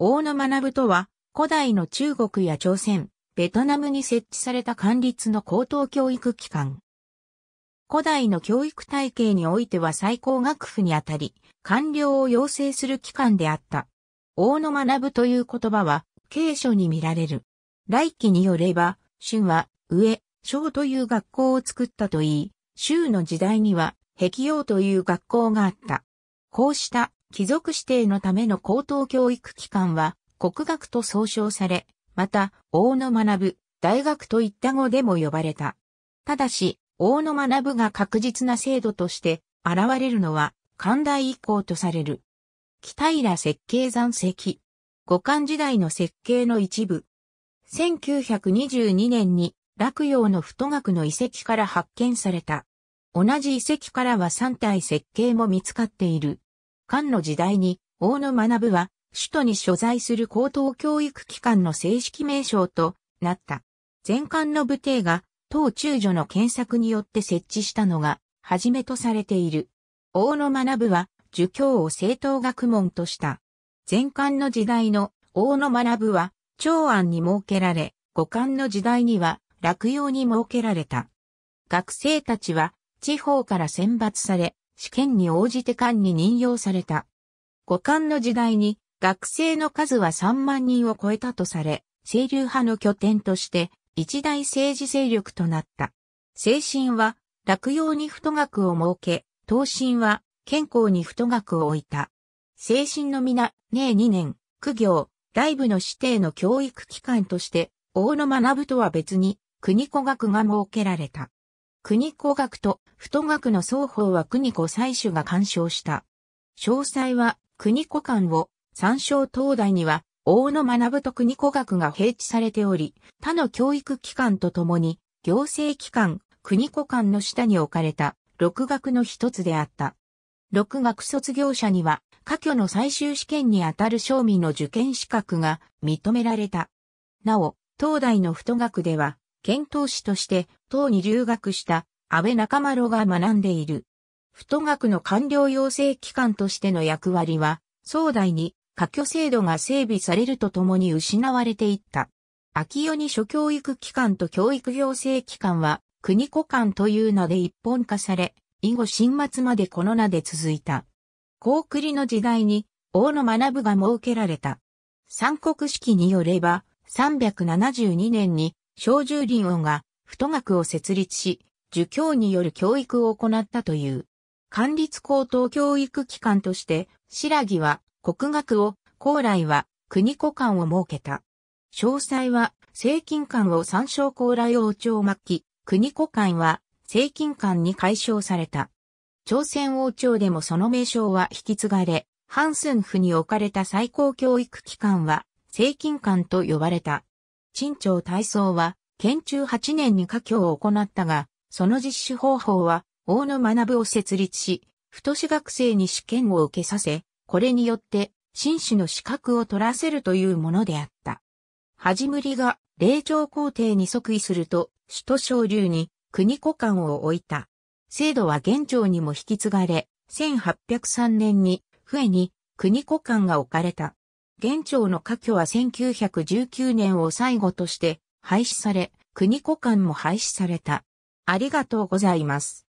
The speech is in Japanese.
大野学とは、古代の中国や朝鮮、ベトナムに設置された官立の高等教育機関。古代の教育体系においては最高学府にあたり、官僚を養成する機関であった。大野学という言葉は、軽書に見られる。来期によれば、春は、上、小という学校を作ったといい、州の時代には、壁用という学校があった。こうした貴族指定のための高等教育機関は、国学と総称され、また、大野学ぶ、大学といった語でも呼ばれた。ただし、大野学ぶが確実な制度として現れるのは、寛大以降とされる。北平設計残石。五漢時代の設計の一部。1922年に洛陽の太学の遺跡から発見された。同じ遺跡からは三体設計も見つかっている。漢の時代に、大野学は、首都に所在する高等教育機関の正式名称となった。前漢の武帝が、当中女の検索によって設置したのが、はじめとされている。大野学は、儒教を正当学問とした。前漢の時代の大野学は、長安に設けられ、五漢の時代には、落葉に設けられた。学生たちは、地方から選抜され、試験に応じて官に任用された。五官の時代に学生の数は3万人を超えたとされ、清流派の拠点として一大政治勢力となった。精神は落葉に太学を設け、東身は健康に太学を置いた。精神の皆、年2年、苦行、ラ部の指定の教育機関として、大野学とは別に、国子学が設けられた。国子学と太学の双方は国子採取が干渉した。詳細は国子間を参照東大には大野学と国子学が併置されており、他の教育機関とともに行政機関、国子間の下に置かれた六学の一つであった。六学卒業者には、科挙の最終試験にあたる賞味の受験資格が認められた。なお、東大の太学では、検討士として、唐に留学した安倍中丸が学んでいる。太学の官僚養成機関としての役割は、壮大に科挙制度が整備されるとともに失われていった。秋代に諸教育機関と教育行政機関は、国庫間という名で一本化され、以後新末までこの名で続いた。高栗の時代に、大野学が設けられた。三国式によれば、372年に小獣林王が、太学を設立し、儒教による教育を行ったという。官立高等教育機関として、白木は国学を、高来は国古館を設けた。詳細は、正金館を参照高来王朝末期、国古館は正金館に改称された。朝鮮王朝でもその名称は引き継がれ、ハンスン府に置かれた最高教育機関は、正金館と呼ばれた。陳朝体操は、県中8年に科教を行ったが、その実施方法は、大野学を設立し、太子学生に試験を受けさせ、これによって、紳士の資格を取らせるというものであった。はじむりが、霊長皇帝に即位すると、首都昇流に国古官を置いた。制度は現朝にも引き継がれ、1803年に、笛に国古官が置かれた。現庁の過去は1919年を最後として廃止され、国庫館も廃止された。ありがとうございます。